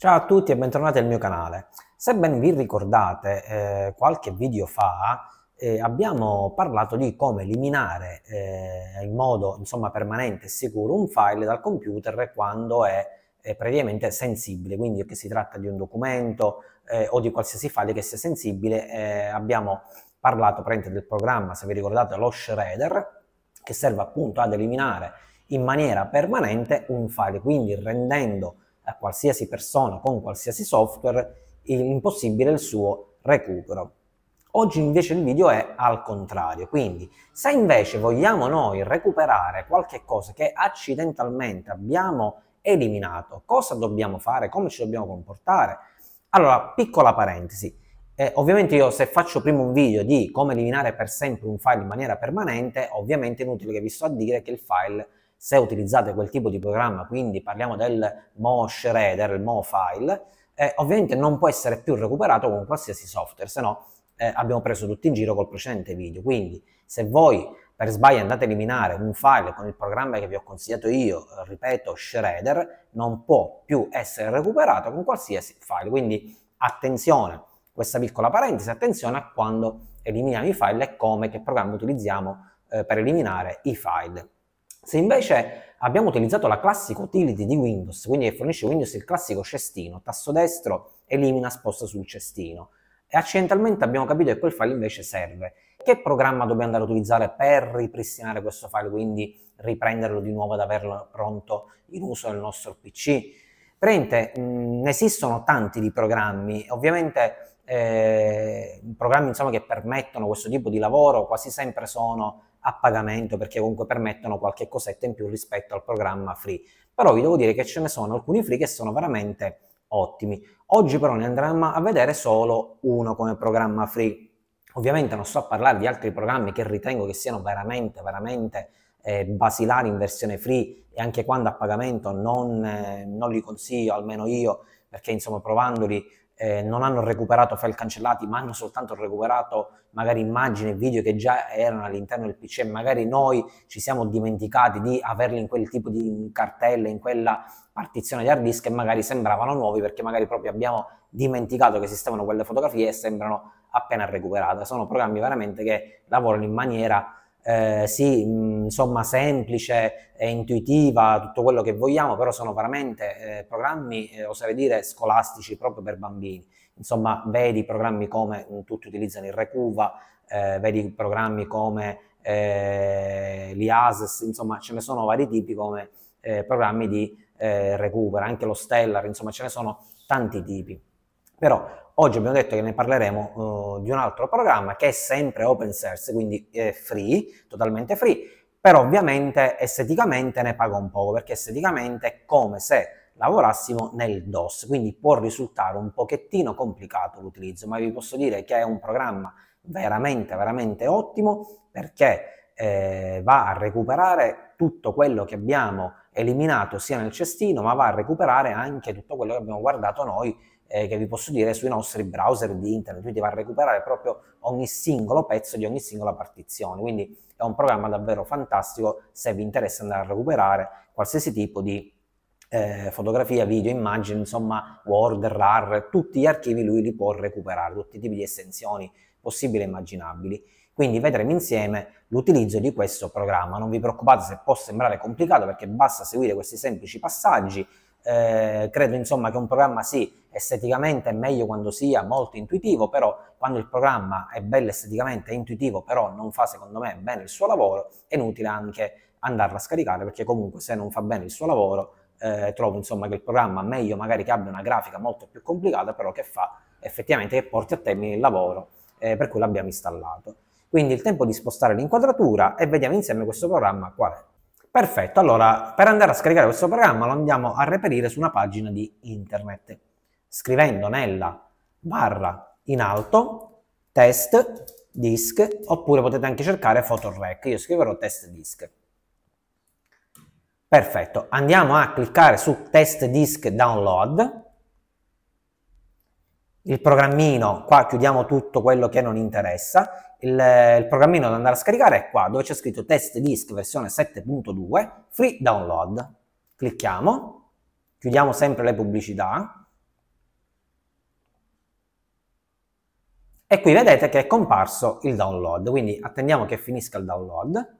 Ciao a tutti e bentornati al mio canale. Se ben vi ricordate, eh, qualche video fa eh, abbiamo parlato di come eliminare eh, in modo insomma, permanente e sicuro un file dal computer quando è, è praticamente sensibile, quindi che si tratta di un documento eh, o di qualsiasi file che sia sensibile. Eh, abbiamo parlato praticamente del programma, se vi ricordate, lo shredder, che serve appunto ad eliminare in maniera permanente un file, quindi rendendo a qualsiasi persona con qualsiasi software, impossibile il suo recupero. Oggi invece il video è al contrario, quindi se invece vogliamo noi recuperare qualche cosa che accidentalmente abbiamo eliminato, cosa dobbiamo fare, come ci dobbiamo comportare? Allora, piccola parentesi, eh, ovviamente io se faccio prima un video di come eliminare per sempre un file in maniera permanente, ovviamente è inutile che vi sto a dire che il file se utilizzate quel tipo di programma, quindi parliamo del Mo Shredder, il Mo File, eh, ovviamente non può essere più recuperato con qualsiasi software, se no eh, abbiamo preso tutto in giro col precedente video. Quindi se voi per sbaglio andate a eliminare un file con il programma che vi ho consigliato io, ripeto, Shredder, non può più essere recuperato con qualsiasi file. Quindi attenzione, questa piccola parentesi, attenzione a quando eliminiamo i file e come, che programma utilizziamo eh, per eliminare i file. Se invece abbiamo utilizzato la classica utility di Windows, quindi che fornisce Windows il classico cestino, tasto destro elimina sposta sul cestino e accidentalmente abbiamo capito che quel file invece serve. Che programma dobbiamo andare a utilizzare per ripristinare questo file, quindi riprenderlo di nuovo ad averlo pronto in uso nel nostro PC? Prente, mm, ne esistono tanti di programmi, ovviamente eh, programmi insomma, che permettono questo tipo di lavoro quasi sempre sono a pagamento perché comunque permettono qualche cosetta in più rispetto al programma free. Però vi devo dire che ce ne sono alcuni free che sono veramente ottimi. Oggi però ne andremo a vedere solo uno come programma free. Ovviamente non sto a parlare di altri programmi che ritengo che siano veramente, veramente eh, basilari in versione free e anche quando a pagamento non, eh, non li consiglio, almeno io, perché insomma provandoli eh, non hanno recuperato file cancellati, ma hanno soltanto recuperato magari immagini e video che già erano all'interno del PC. Magari noi ci siamo dimenticati di averli in quel tipo di cartella, in quella partizione di hard disk e magari sembravano nuovi perché magari proprio abbiamo dimenticato che esistevano quelle fotografie e sembrano appena recuperate. Sono programmi veramente che lavorano in maniera eh, sì, mm, insomma, semplice e intuitiva, tutto quello che vogliamo, però sono veramente eh, programmi, eh, oserei dire, scolastici proprio per bambini. Insomma, vedi programmi come mm, tutti utilizzano il Recuva, eh, vedi programmi come eh, l'IASES, insomma, ce ne sono vari tipi come eh, programmi di recupero, anche lo Stellar, insomma, ce ne sono tanti tipi. Però Oggi abbiamo detto che ne parleremo uh, di un altro programma che è sempre open source, quindi è free, totalmente free, però ovviamente esteticamente ne paga un poco, perché esteticamente è come se lavorassimo nel DOS, quindi può risultare un pochettino complicato l'utilizzo, ma vi posso dire che è un programma veramente, veramente ottimo perché eh, va a recuperare tutto quello che abbiamo eliminato sia nel cestino, ma va a recuperare anche tutto quello che abbiamo guardato noi eh, che vi posso dire sui nostri browser di internet, quindi va a recuperare proprio ogni singolo pezzo di ogni singola partizione, quindi è un programma davvero fantastico se vi interessa andare a recuperare qualsiasi tipo di eh, fotografia, video, immagine, insomma Word, RAR, tutti gli archivi lui li può recuperare, tutti i tipi di estensioni possibili e immaginabili. Quindi vedremo insieme l'utilizzo di questo programma. Non vi preoccupate se può sembrare complicato perché basta seguire questi semplici passaggi. Eh, credo insomma che un programma sì esteticamente è meglio quando sia molto intuitivo, però quando il programma è bello esteticamente, è intuitivo, però non fa secondo me bene il suo lavoro, è inutile anche andarla a scaricare perché comunque se non fa bene il suo lavoro eh, trovo insomma che il programma meglio magari che abbia una grafica molto più complicata, però che fa effettivamente che porti a termine il lavoro eh, per cui l'abbiamo installato. Quindi il tempo di spostare l'inquadratura e vediamo insieme questo programma qual è. Perfetto, allora per andare a scaricare questo programma lo andiamo a reperire su una pagina di internet scrivendo nella barra in alto test disk oppure potete anche cercare photorec, io scriverò test disk. Perfetto, andiamo a cliccare su test disk download, il programmino, qua chiudiamo tutto quello che non interessa, il, il programmino da andare a scaricare è qua dove c'è scritto test disk versione 7.2 free download, clicchiamo, chiudiamo sempre le pubblicità, E qui vedete che è comparso il download, quindi attendiamo che finisca il download.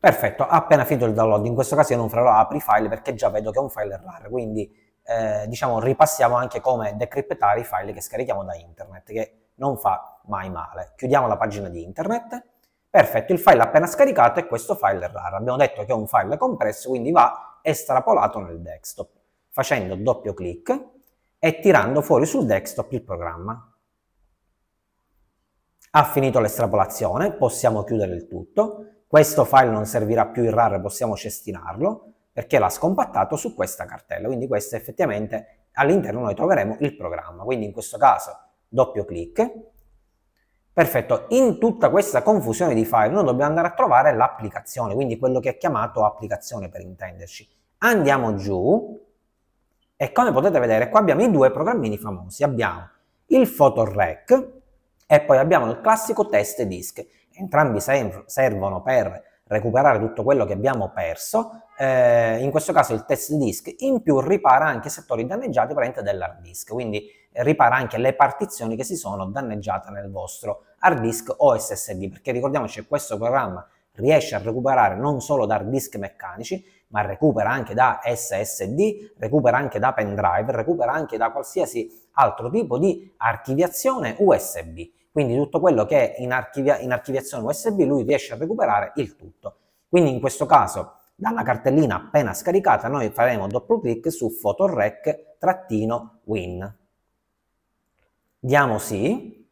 Perfetto, appena finito il download, in questo caso io non farò apri file perché già vedo che è un file errare, quindi eh, diciamo ripassiamo anche come decryptare i file che scarichiamo da internet, che non fa mai male. Chiudiamo la pagina di internet, perfetto, il file appena scaricato è questo file errare, abbiamo detto che è un file compresso, quindi va estrapolato nel desktop. Facendo doppio clic e tirando fuori sul desktop il programma. Ha finito l'estrapolazione, possiamo chiudere il tutto. Questo file non servirà più in RAR, possiamo cestinarlo perché l'ha scompattato su questa cartella. Quindi questo effettivamente all'interno noi troveremo il programma. Quindi in questo caso doppio clic. Perfetto, in tutta questa confusione di file noi dobbiamo andare a trovare l'applicazione, quindi quello che è chiamato applicazione per intenderci. Andiamo giù e come potete vedere qua abbiamo i due programmini famosi, abbiamo il PhotoRec e poi abbiamo il classico test disk. Entrambi servono per recuperare tutto quello che abbiamo perso, eh, in questo caso il test disk in più ripara anche i settori danneggiati dell'hard disk, quindi ripara anche le partizioni che si sono danneggiate nel vostro hard disk o SSD, perché ricordiamoci che questo programma riesce a recuperare non solo da hard disk meccanici, ma recupera anche da SSD, recupera anche da pendrive, recupera anche da qualsiasi altro tipo di archiviazione USB. Quindi tutto quello che è in, archivia- in archiviazione USB lui riesce a recuperare il tutto. Quindi in questo caso dalla cartellina appena scaricata noi faremo doppio clic su photorec-win. Diamo sì,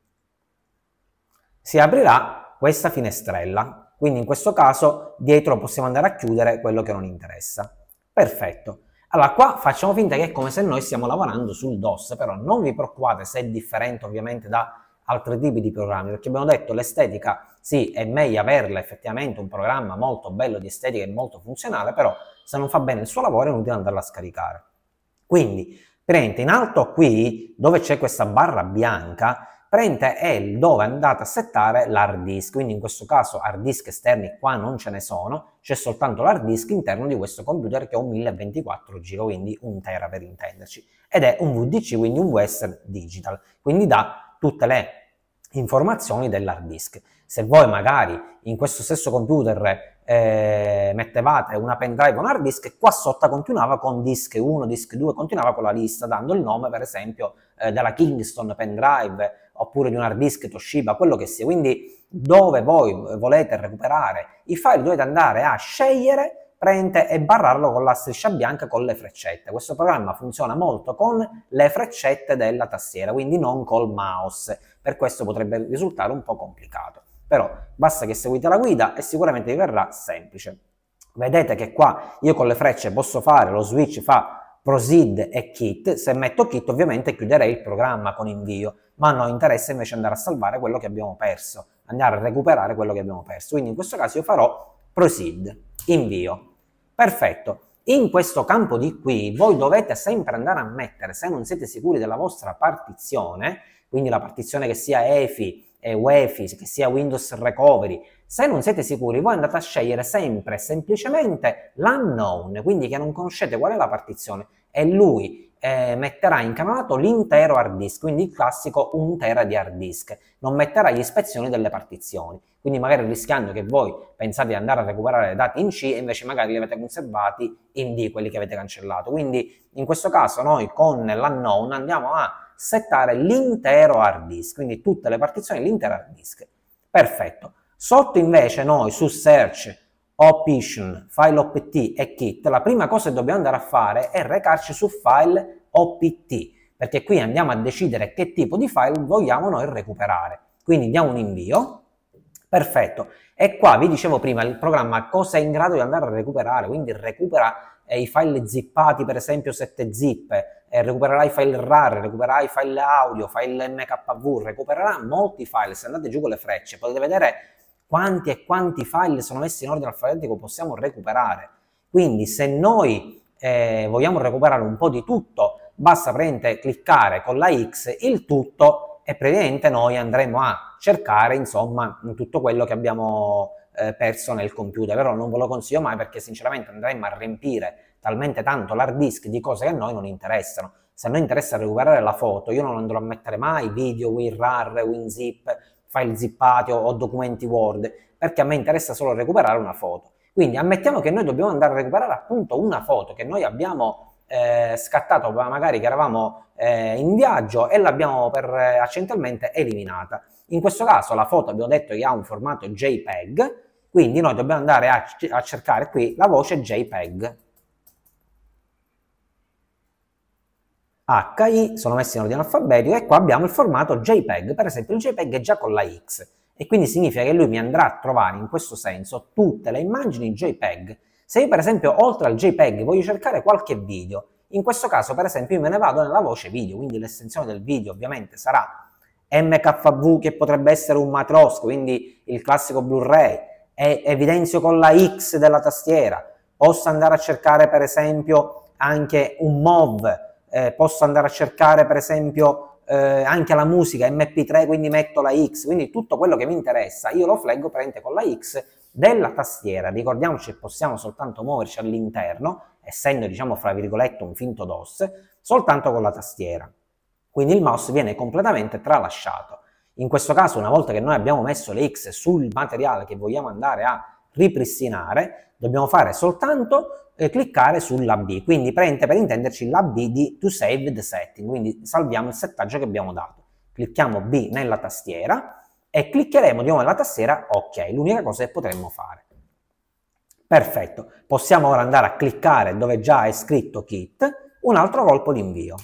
si aprirà questa finestrella quindi in questo caso dietro possiamo andare a chiudere quello che non interessa. Perfetto. Allora qua facciamo finta che è come se noi stiamo lavorando sul DOS, però non vi preoccupate se è differente ovviamente da altri tipi di programmi, perché abbiamo detto l'estetica sì, è meglio averla effettivamente un programma molto bello di estetica e molto funzionale, però se non fa bene il suo lavoro è inutile andarla a scaricare. Quindi, prendete in alto qui, dove c'è questa barra bianca, Prente è dove andate a settare l'hard disk, quindi in questo caso hard disk esterni qua non ce ne sono, c'è soltanto l'hard disk interno di questo computer che è un 1024 giro, quindi un tera per intenderci, ed è un VDC, quindi un Western Digital, quindi dà tutte le informazioni dell'hard disk. Se voi magari in questo stesso computer eh, mettevate una pendrive o un hard disk, qua sotto continuava con disk 1, disk 2, continuava con la lista, dando il nome per esempio eh, dalla Kingston Pendrive oppure di un hard disk Toshiba, quello che sia. Quindi dove voi volete recuperare i file dovete andare a scegliere e barrarlo con la striscia bianca con le freccette. Questo programma funziona molto con le freccette della tastiera, quindi non col mouse. Per questo potrebbe risultare un po' complicato. Però basta che seguite la guida e sicuramente vi verrà semplice. Vedete che qua io con le frecce posso fare, lo switch fa proceed e kit, se metto kit ovviamente chiuderei il programma con invio, ma a noi interessa invece andare a salvare quello che abbiamo perso, andare a recuperare quello che abbiamo perso. Quindi in questo caso io farò proceed, invio. Perfetto. In questo campo di qui voi dovete sempre andare a mettere, se non siete sicuri della vostra partizione, quindi la partizione che sia EFI e UEFI, che sia Windows Recovery, se non siete sicuri voi andate a scegliere sempre semplicemente l'unknown, quindi che non conoscete qual è la partizione, e lui eh, metterà incamerato l'intero hard disk, quindi il classico 1 tera di hard disk, non metterà l'ispezione delle partizioni, quindi magari rischiando che voi pensate di andare a recuperare dati in C e invece magari li avete conservati in D, quelli che avete cancellato. Quindi in questo caso noi con l'unknown andiamo a settare l'intero hard disk, quindi tutte le partizioni, l'intero hard disk. Perfetto. Sotto invece noi su search option, file opt e kit, la prima cosa che dobbiamo andare a fare è recarci su file opt, perché qui andiamo a decidere che tipo di file vogliamo noi recuperare. Quindi diamo un invio, perfetto. E qua vi dicevo prima, il programma cosa è in grado di andare a recuperare, quindi recupera eh, i file zippati, per esempio 7 zip, eh, recupererà i file RAR, recupererà i file audio, file MKV, recupererà molti file, se andate giù con le frecce potete vedere quanti e quanti file sono messi in ordine alfabetico possiamo recuperare. Quindi se noi eh, vogliamo recuperare un po' di tutto, basta praticamente cliccare con la X il tutto e praticamente noi andremo a cercare insomma tutto quello che abbiamo eh, perso nel computer, però non ve lo consiglio mai perché sinceramente andremo a riempire talmente tanto l'hard disk di cose che a noi non interessano. Se a noi interessa recuperare la foto, io non andrò a mettere mai video WinRAR, WinZip, file zippati o, o documenti Word, perché a me interessa solo recuperare una foto. Quindi ammettiamo che noi dobbiamo andare a recuperare appunto una foto che noi abbiamo eh, scattato magari che eravamo eh, in viaggio e l'abbiamo per, eh, accidentalmente eliminata. In questo caso la foto abbiamo detto che ha un formato JPEG, quindi noi dobbiamo andare a, a cercare qui la voce JPEG. HI, sono messi in ordine alfabetico e qua abbiamo il formato JPEG, per esempio il JPEG è già con la X e quindi significa che lui mi andrà a trovare in questo senso tutte le immagini JPEG. Se io per esempio oltre al JPEG voglio cercare qualche video, in questo caso per esempio io me ne vado nella voce video, quindi l'estensione del video ovviamente sarà MKV che potrebbe essere un matrosco, quindi il classico Blu-ray, e evidenzio con la X della tastiera, posso andare a cercare per esempio anche un MOV, eh, posso andare a cercare per esempio eh, anche la musica MP3, quindi metto la X, quindi tutto quello che mi interessa io lo flaggo praticamente con la X della tastiera, ricordiamoci che possiamo soltanto muoverci all'interno, essendo diciamo fra virgolette un finto DOS, soltanto con la tastiera. Quindi il mouse viene completamente tralasciato. In questo caso, una volta che noi abbiamo messo le X sul materiale che vogliamo andare a ripristinare, dobbiamo fare soltanto eh, cliccare sulla B, quindi prende per intenderci la B di to save the setting, quindi salviamo il settaggio che abbiamo dato. Clicchiamo B nella tastiera e cliccheremo di nuovo nella tastiera ok, l'unica cosa che potremmo fare. Perfetto, possiamo ora andare a cliccare dove già è scritto kit, un altro colpo di invio.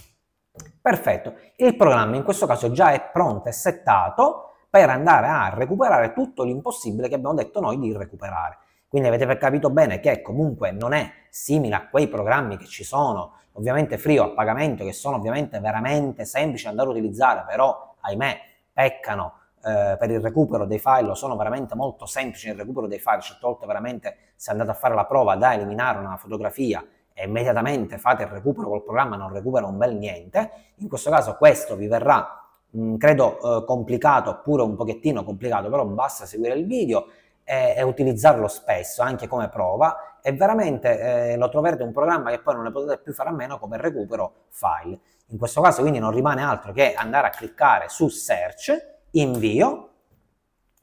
Perfetto, il programma in questo caso già è pronto e settato, per andare a recuperare tutto l'impossibile che abbiamo detto noi di recuperare. Quindi avete capito bene che comunque non è simile a quei programmi che ci sono, ovviamente free o a pagamento, che sono ovviamente veramente semplici da andare a utilizzare, però ahimè peccano eh, per il recupero dei file, o sono veramente molto semplici nel recupero dei file, certe volte veramente se andate a fare la prova da eliminare una fotografia e immediatamente fate il recupero col programma, non recupera un bel niente, in questo caso questo vi verrà Mm, credo eh, complicato, oppure un pochettino complicato, però basta seguire il video e, e utilizzarlo spesso anche come prova e veramente eh, lo troverete un programma che poi non ne potete più fare a meno come recupero file. In questo caso quindi non rimane altro che andare a cliccare su search, invio,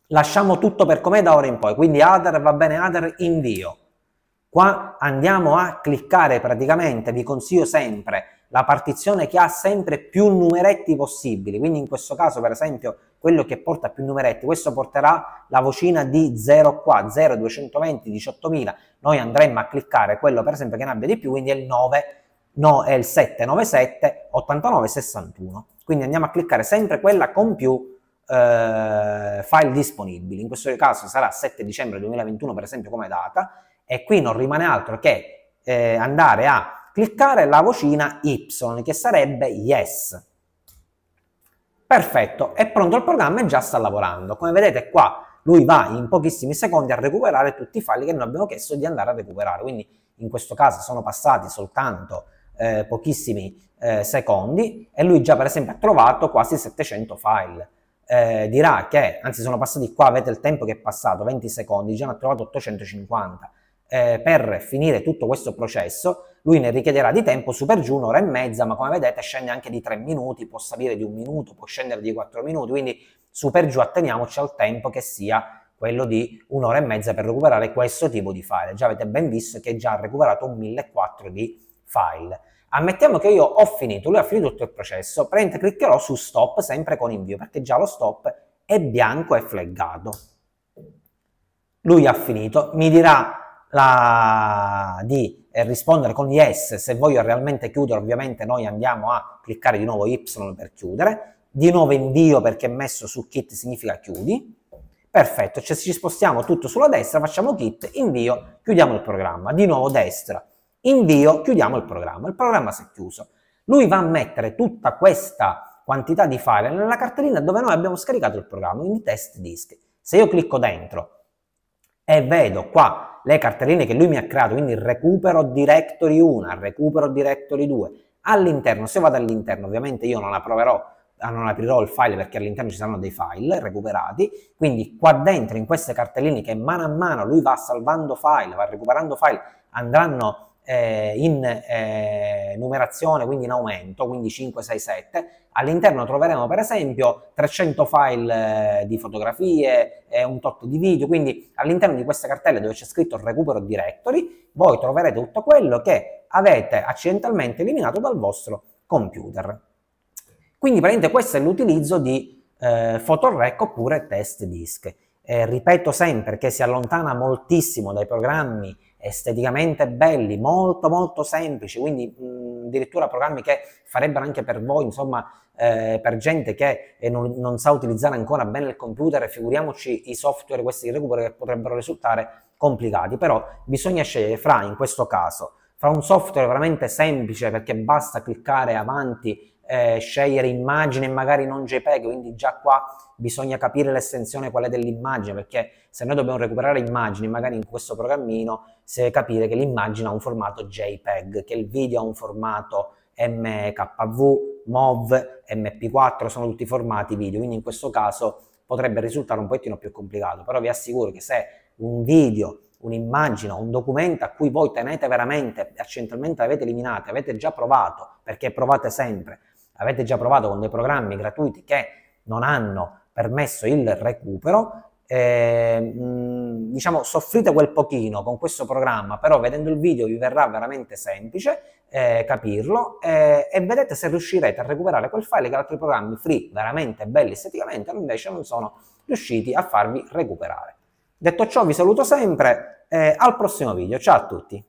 lasciamo tutto per com'è da ora in poi, quindi other va bene, other invio. Qua andiamo a cliccare praticamente, vi consiglio sempre la partizione che ha sempre più numeretti possibili. Quindi in questo caso, per esempio, quello che porta più numeretti, questo porterà la vocina di 0 qua, 0, 220, 18.000. Noi andremo a cliccare quello, per esempio, che ne abbia di più, quindi è il 9, no, è il 797, 89, 61. Quindi andiamo a cliccare sempre quella con più eh, file disponibili. In questo caso sarà 7 dicembre 2021, per esempio, come data. E qui non rimane altro che eh, andare a cliccare la vocina Y, che sarebbe Yes. Perfetto, è pronto il programma e già sta lavorando. Come vedete qua lui va in pochissimi secondi a recuperare tutti i file che noi abbiamo chiesto di andare a recuperare. Quindi in questo caso sono passati soltanto eh, pochissimi eh, secondi e lui già per esempio ha trovato quasi 700 file. Eh, dirà che, anzi sono passati qua, avete il tempo che è passato, 20 secondi, già ne ha trovato 850. Eh, per finire tutto questo processo lui ne richiederà di tempo super giù un'ora e mezza, ma come vedete scende anche di 3 minuti, può salire di un minuto, può scendere di 4 minuti, quindi super giù atteniamoci al tempo che sia quello di un'ora e mezza per recuperare questo tipo di file. Già avete ben visto che già ha recuperato un 1.400 di file. Ammettiamo che io ho finito, lui ha finito tutto il processo, prende, cliccherò su stop sempre con invio, perché già lo stop è bianco e flaggato. Lui ha finito, mi dirà la... di eh, rispondere con yes, se voglio realmente chiudere ovviamente noi andiamo a cliccare di nuovo Y per chiudere, di nuovo invio perché messo su kit significa chiudi, perfetto, cioè ci spostiamo tutto sulla destra, facciamo kit, invio, chiudiamo il programma, di nuovo destra, invio, chiudiamo il programma, il programma si è chiuso. Lui va a mettere tutta questa quantità di file nella cartellina dove noi abbiamo scaricato il programma, quindi test disk. Se io clicco dentro e vedo qua le cartelline che lui mi ha creato, quindi recupero directory 1, recupero directory 2. All'interno, se vado all'interno, ovviamente io non approverò, ah, non aprirò il file perché all'interno ci saranno dei file recuperati, quindi qua dentro in queste cartelline che mano a mano lui va salvando file, va recuperando file, andranno eh, in eh, numerazione, quindi in aumento, quindi 5, 6, 7. All'interno troveremo per esempio 300 file eh, di fotografie, eh, un tot di video, quindi all'interno di queste cartelle dove c'è scritto recupero directory, voi troverete tutto quello che avete accidentalmente eliminato dal vostro computer. Quindi praticamente questo è l'utilizzo di eh, PhotoRec oppure test disk. Eh, ripeto sempre che si allontana moltissimo dai programmi esteticamente belli, molto molto semplici, quindi mh, addirittura programmi che farebbero anche per voi, insomma, eh, per gente che eh, non, non, sa utilizzare ancora bene il computer, figuriamoci i software questi di recupero che potrebbero risultare complicati, però bisogna scegliere fra, in questo caso, fra un software veramente semplice perché basta cliccare avanti eh, scegliere immagine e magari non JPEG, quindi già qua bisogna capire l'estensione qual è dell'immagine, perché se noi dobbiamo recuperare immagini, magari in questo programmino, si deve capire che l'immagine ha un formato JPEG, che il video ha un formato MKV, MOV, MP4, sono tutti formati video, quindi in questo caso potrebbe risultare un pochettino più complicato, però vi assicuro che se un video un'immagine, un documento a cui voi tenete veramente, accentualmente l'avete eliminato, avete già provato, perché provate sempre, Avete già provato con dei programmi gratuiti che non hanno permesso il recupero. Eh, diciamo soffrite quel pochino con questo programma però vedendo il video vi verrà veramente semplice eh, capirlo eh, e vedete se riuscirete a recuperare quel file che altri programmi free veramente belli esteticamente invece non sono riusciti a farvi recuperare detto ciò vi saluto sempre eh, al prossimo video ciao a tutti